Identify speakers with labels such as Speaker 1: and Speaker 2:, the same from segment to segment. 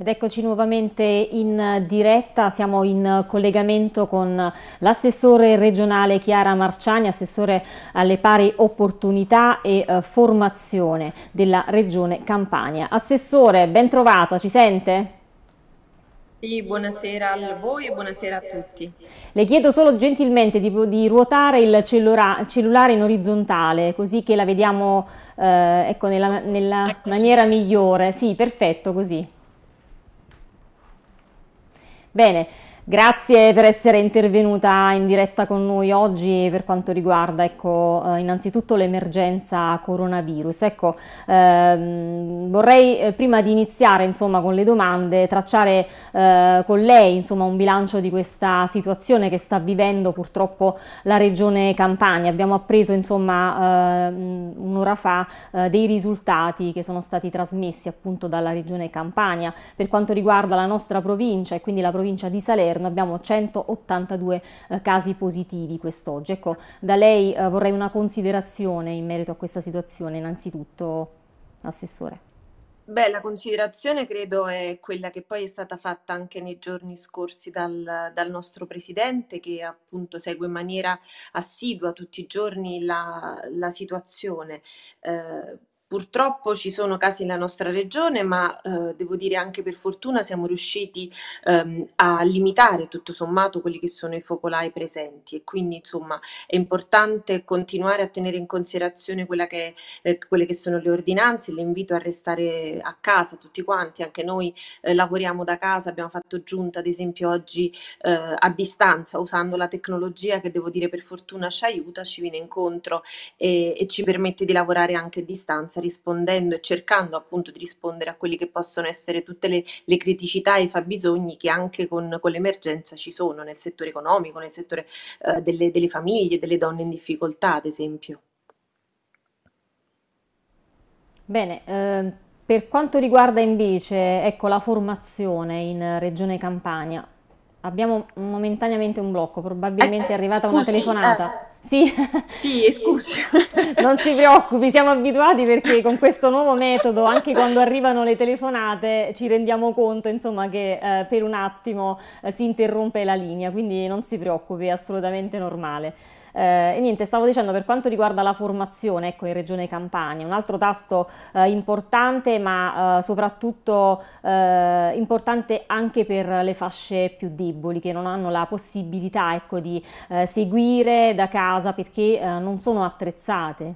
Speaker 1: Ed eccoci nuovamente in diretta, siamo in collegamento con l'assessore regionale Chiara Marciani, assessore alle pari opportunità e eh, formazione della regione Campania. Assessore, ben trovato, ci sente?
Speaker 2: Sì, buonasera a voi e buonasera a tutti.
Speaker 1: Le chiedo solo gentilmente di, di ruotare il cellulare in orizzontale, così che la vediamo eh, ecco, nella, nella maniera migliore. Sì, perfetto, così. Bene. Grazie per essere intervenuta in diretta con noi oggi per quanto riguarda ecco, eh, innanzitutto l'emergenza coronavirus. Ecco, ehm, vorrei eh, prima di iniziare insomma, con le domande tracciare eh, con lei insomma, un bilancio di questa situazione che sta vivendo purtroppo la regione Campania. Abbiamo appreso eh, un'ora fa eh, dei risultati che sono stati trasmessi appunto dalla regione Campania per quanto riguarda la nostra provincia e quindi la provincia di Salerno interno abbiamo 182 eh, casi positivi quest'oggi. Ecco, da lei eh, vorrei una considerazione in merito a questa situazione, innanzitutto, Assessore.
Speaker 2: Beh, la considerazione credo è quella che poi è stata fatta anche nei giorni scorsi dal, dal nostro presidente, che appunto segue in maniera assidua tutti i giorni la, la situazione. Eh, Purtroppo ci sono casi nella nostra regione, ma eh, devo dire anche per fortuna siamo riusciti ehm, a limitare tutto sommato quelli che sono i focolai presenti e quindi insomma è importante continuare a tenere in considerazione che, eh, quelle che sono le ordinanze, l'invito a restare a casa tutti quanti, anche noi eh, lavoriamo da casa, abbiamo fatto giunta ad esempio oggi eh, a distanza usando la tecnologia che devo dire per fortuna ci aiuta, ci viene incontro e, e ci permette di lavorare anche a distanza rispondendo e cercando appunto di rispondere a quelli che possono essere tutte le, le criticità e i fabbisogni che anche con, con, l'emergenza ci sono nel settore economico, nel settore eh, delle, delle famiglie, delle donne in difficoltà ad esempio.
Speaker 1: Bene, eh, per quanto riguarda invece ecco, la formazione in Regione Campania, abbiamo momentaneamente un blocco, probabilmente eh, è arrivata scusi, una eh, telefonata. Eh. Sì, sì scusi. non si preoccupi, siamo abituati perché con questo nuovo metodo, anche quando arrivano le telefonate, ci rendiamo conto insomma, che eh, per un attimo eh, si interrompe la linea, quindi non si preoccupi, è assolutamente normale. Eh, e niente, stavo dicendo per quanto riguarda la formazione ecco, in Regione Campania, un altro tasto eh, importante ma eh, soprattutto eh, importante anche per le fasce più deboli che non hanno la possibilità ecco, di eh, seguire da casa perché eh, non sono attrezzate.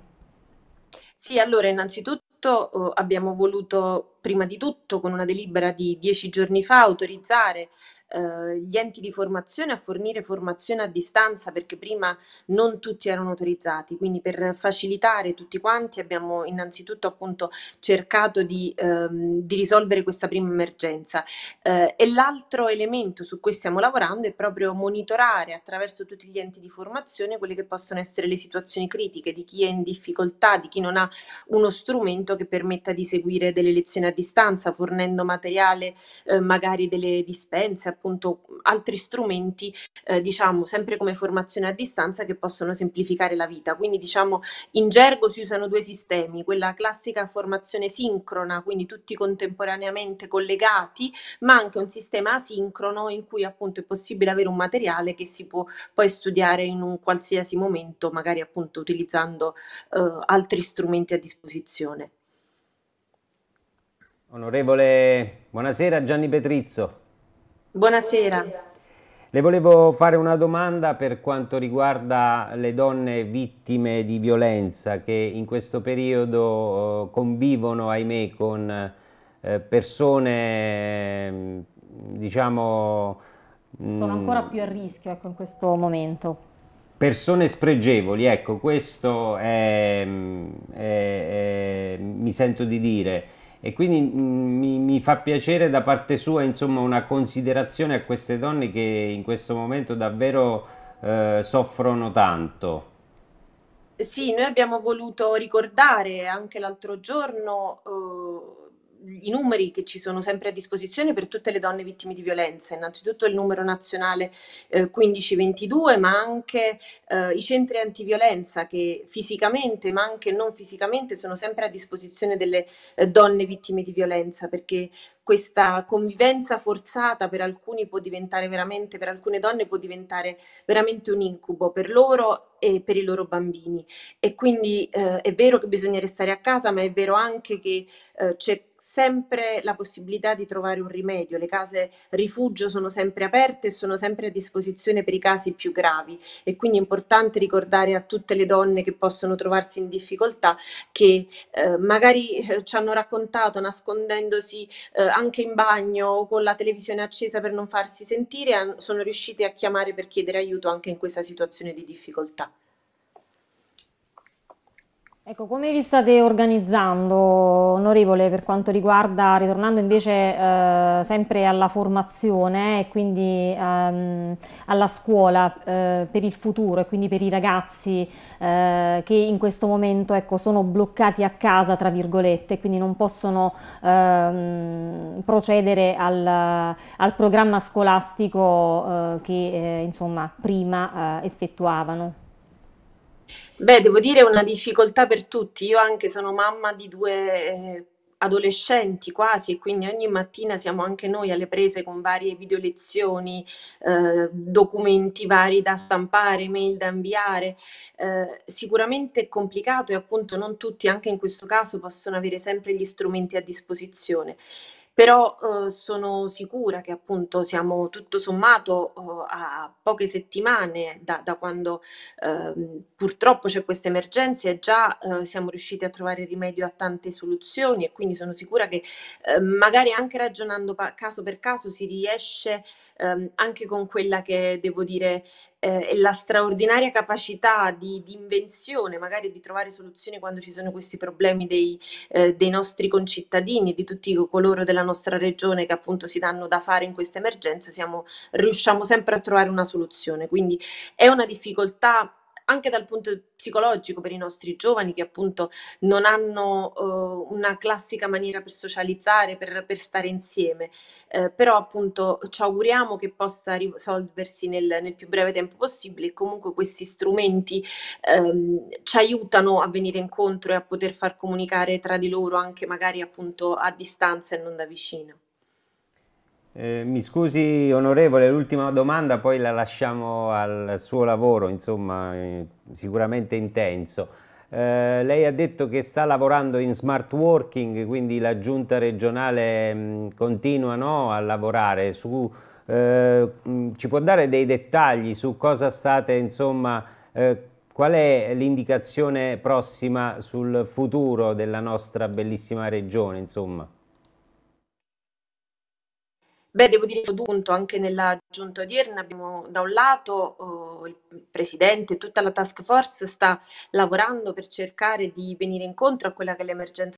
Speaker 2: Sì, allora innanzitutto oh, abbiamo voluto prima di tutto con una delibera di dieci giorni fa autorizzare eh, gli enti di formazione a fornire formazione a distanza perché prima non tutti erano autorizzati, quindi per facilitare tutti quanti abbiamo innanzitutto appunto cercato di, ehm, di risolvere questa prima emergenza. Eh, e l'altro elemento su cui stiamo lavorando è proprio monitorare attraverso tutti gli enti di formazione quelle che possono essere le situazioni critiche di chi è in difficoltà, di chi non ha uno strumento che permetta di seguire delle lezioni a distanza, fornendo materiale eh, magari delle dispense, appunto altri strumenti, eh, diciamo, sempre come formazione a distanza che possono semplificare la vita. Quindi, diciamo, in gergo si usano due sistemi, quella classica formazione sincrona, quindi tutti contemporaneamente collegati, ma anche un sistema asincrono in cui appunto è possibile avere un materiale che si può poi studiare in un qualsiasi momento, magari appunto utilizzando eh, altri strumenti a disposizione.
Speaker 3: Onorevole, buonasera Gianni Petrizzo.
Speaker 2: Buonasera.
Speaker 3: Le volevo fare una domanda per quanto riguarda le donne vittime di violenza che in questo periodo eh, convivono, ahimè, con eh, persone, mm, diciamo... Mm, Sono ancora
Speaker 1: più a rischio ecco, in questo momento.
Speaker 3: Persone spregevoli, ecco, questo è, mm, è, è, mi sento di dire e quindi mm, mi, mi, fa piacere da parte sua insomma una considerazione a queste donne che in questo momento davvero eh, soffrono tanto.
Speaker 2: Sì, noi abbiamo voluto ricordare anche l'altro giorno eh i numeri che ci sono sempre a disposizione per tutte le donne vittime di violenza, innanzitutto il numero nazionale eh, 1522, ma anche eh, i centri antiviolenza che fisicamente, ma anche non fisicamente, sono sempre a disposizione delle eh, donne vittime di violenza, perché questa convivenza forzata per alcuni può diventare veramente, per alcune donne può diventare veramente un incubo per loro e per i loro bambini. E quindi eh, è vero che bisogna restare a casa, ma è vero anche che eh, c'è sempre la possibilità di trovare un rimedio. Le case rifugio sono sempre aperte e sono sempre a disposizione per i casi più gravi e quindi è importante ricordare a tutte le donne che possono trovarsi in difficoltà che eh, magari eh, ci hanno raccontato nascondendosi eh, anche in bagno con la televisione accesa per non farsi sentire, sono riuscite a chiamare per chiedere aiuto anche in questa situazione di difficoltà.
Speaker 1: Ecco, come vi state organizzando, onorevole, per quanto riguarda, ritornando invece eh, sempre alla formazione e quindi ehm, alla scuola eh, per il futuro e quindi per i ragazzi eh, che in questo momento ecco, sono bloccati a casa, tra virgolette, e quindi non possono ehm, procedere al, al, programma scolastico eh, che eh, insomma, prima eh, effettuavano? Beh, devo dire è una
Speaker 2: difficoltà per tutti. Io anche sono mamma di due eh, adolescenti quasi e quindi ogni mattina siamo anche noi alle prese con varie video lezioni, ehm, documenti vari da stampare, mail da inviare. Ehm, sicuramente è complicato e appunto non tutti, anche in questo caso, possono avere sempre gli strumenti a disposizione però eh, sono sicura che appunto siamo tutto sommato eh, a poche settimane da, da quando ehm, purtroppo c'è questa emergenza e già uhm, siamo riusciti a trovare rimedio a tante soluzioni e quindi sono sicura che ehm, magari anche ragionando caso per caso si riesce ehm, anche con quella che devo dire eh, e la straordinaria capacità di, di, invenzione, magari di trovare soluzioni quando ci sono questi problemi dei, eh, dei, nostri concittadini, di tutti coloro della nostra regione che appunto si danno da fare in questa emergenza, siamo, riusciamo sempre a trovare una soluzione. Quindi è una difficoltà anche dal punto psicologico per i nostri giovani che appunto non hanno eh, una classica maniera per socializzare, per, per stare insieme, eh, però appunto ci auguriamo che possa risolversi nel, nel più breve tempo possibile e comunque questi strumenti ehm, ci aiutano a venire incontro e a poter far comunicare tra di loro anche magari appunto a distanza e non da vicino.
Speaker 3: Eh, mi scusi onorevole, l'ultima domanda poi la lasciamo al suo lavoro, insomma eh, sicuramente intenso. Eh, lei ha detto che sta lavorando in smart working, quindi la giunta regionale mh, mm, continua no, a lavorare. Su, mh, eh, mm, ci può dare dei dettagli su cosa state, insomma, eh, qual è l'indicazione prossima sul futuro della nostra bellissima regione? Insomma?
Speaker 2: Beh, devo dire appunto anche nella giunta odierna abbiamo da un lato eh, il Presidente, e tutta la task force sta lavorando per cercare di venire incontro a quella che è l'emergenza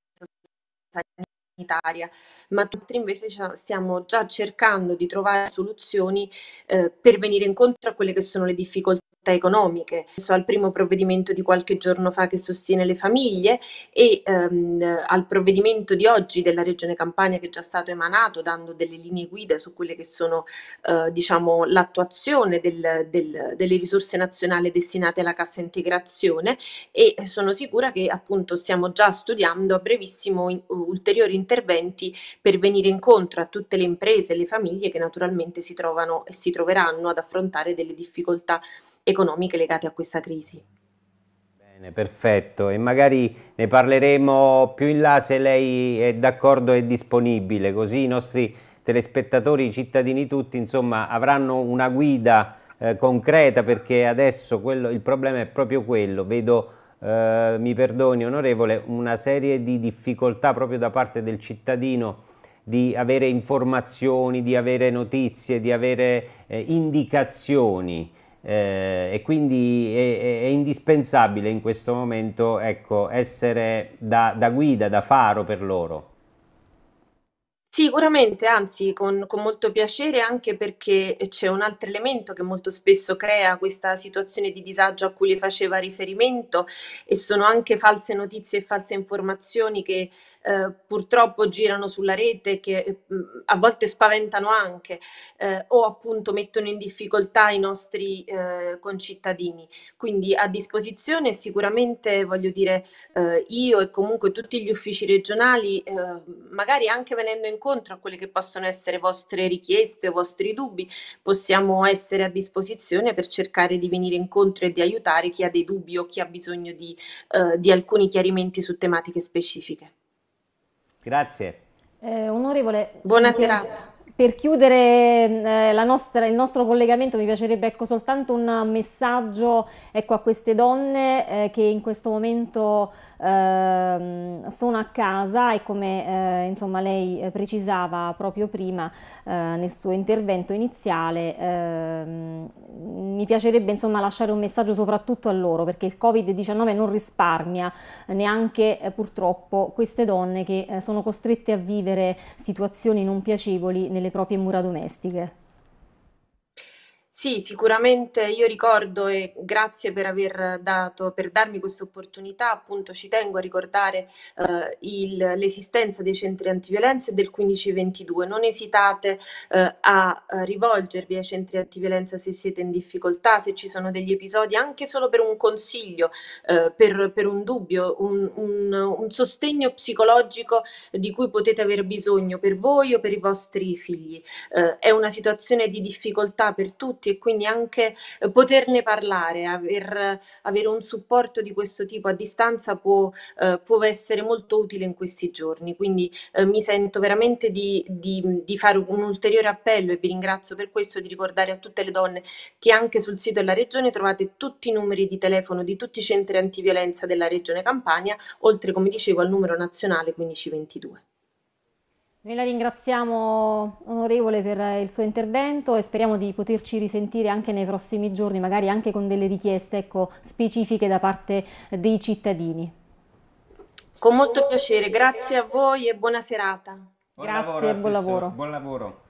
Speaker 2: sanitaria, ma tutti invece stiamo già cercando di trovare soluzioni eh, per venire incontro a quelle che sono le difficoltà economiche. Penso al primo provvedimento di qualche giorno fa che sostiene le famiglie e ehm, al provvedimento di oggi della Regione Campania che è già stato emanato dando delle linee guida su quelle che sono eh, diciamo, l'attuazione del, del, delle risorse nazionali destinate alla cassa integrazione e sono sicura che appunto stiamo già studiando a brevissimo in, ulteriori interventi per venire incontro a tutte le imprese e le famiglie che naturalmente si trovano e si troveranno ad affrontare delle difficoltà economiche legate a questa crisi.
Speaker 3: Bene, perfetto e magari ne parleremo più in là se lei è d'accordo e disponibile, così i nostri telespettatori, i cittadini tutti insomma avranno una guida eh, concreta perché adesso quello, il problema è proprio quello, vedo eh, mi perdoni onorevole, una serie di difficoltà proprio da parte del cittadino di avere informazioni, di avere notizie, di avere eh, indicazioni eh, e quindi è, è, è, indispensabile in questo momento ecco, essere da, da guida, da faro per loro.
Speaker 2: Sicuramente, anzi con, con, molto piacere anche perché c'è un altro elemento che molto spesso crea questa situazione di disagio a cui le faceva riferimento e sono anche false notizie e false informazioni che eh, purtroppo girano sulla rete che mh, eh, a volte spaventano anche eh, o appunto mettono in difficoltà i nostri eh, concittadini. Quindi a disposizione sicuramente voglio dire eh, io e comunque tutti gli uffici regionali eh, magari anche venendo incontro incontro a quelle che possono essere vostre richieste, i vostri dubbi, possiamo essere a disposizione per cercare di venire incontro e di aiutare chi ha dei dubbi o chi ha bisogno di, eh, di alcuni chiarimenti su tematiche specifiche.
Speaker 3: Grazie.
Speaker 1: Eh, onorevole, buona serata. Per chiudere mm, eh, nostra, il nostro collegamento mi piacerebbe ecco, soltanto un messaggio ecco, a queste donne eh, che in questo momento eh, sono a casa e come eh, insomma, lei eh, precisava proprio prima eh, nel suo intervento iniziale, ehm, mi piacerebbe insomma, lasciare un messaggio soprattutto a loro perché il Covid-19 non risparmia neanche purtroppo queste donne che sono costrette a vivere situazioni non piacevoli nelle nelle proprie mura domestiche.
Speaker 2: Sì, sicuramente io ricordo e grazie per aver dato, per darmi questa opportunità, appunto ci tengo a ricordare eh, il, l'esistenza dei centri antiviolenza e del 1522. Non esitate eh, a, rivolgervi ai centri antiviolenza se siete in difficoltà, se ci sono degli episodi, anche solo per un consiglio, eh, per, per, un dubbio, un, un, un sostegno psicologico di cui potete aver bisogno per voi o per i vostri figli. Eh, è una situazione di difficoltà per tutti tutti e quindi anche eh, poterne parlare, aver, avere un supporto di questo tipo a distanza può, eh, può essere molto utile in questi giorni. Quindi eh, mi sento veramente di, di, di, fare un ulteriore appello e vi ringrazio per questo di ricordare a tutte le donne che anche sul sito della Regione trovate tutti i numeri di telefono di tutti i centri antiviolenza della Regione Campania, oltre come dicevo al numero nazionale 1522.
Speaker 1: Noi la ringraziamo onorevole per il suo intervento e speriamo di poterci risentire anche nei prossimi giorni, magari anche con delle richieste ecco, specifiche da parte dei cittadini.
Speaker 2: Con molto piacere, grazie a voi e buona serata. Buon grazie e buon lavoro.
Speaker 3: Buon lavoro.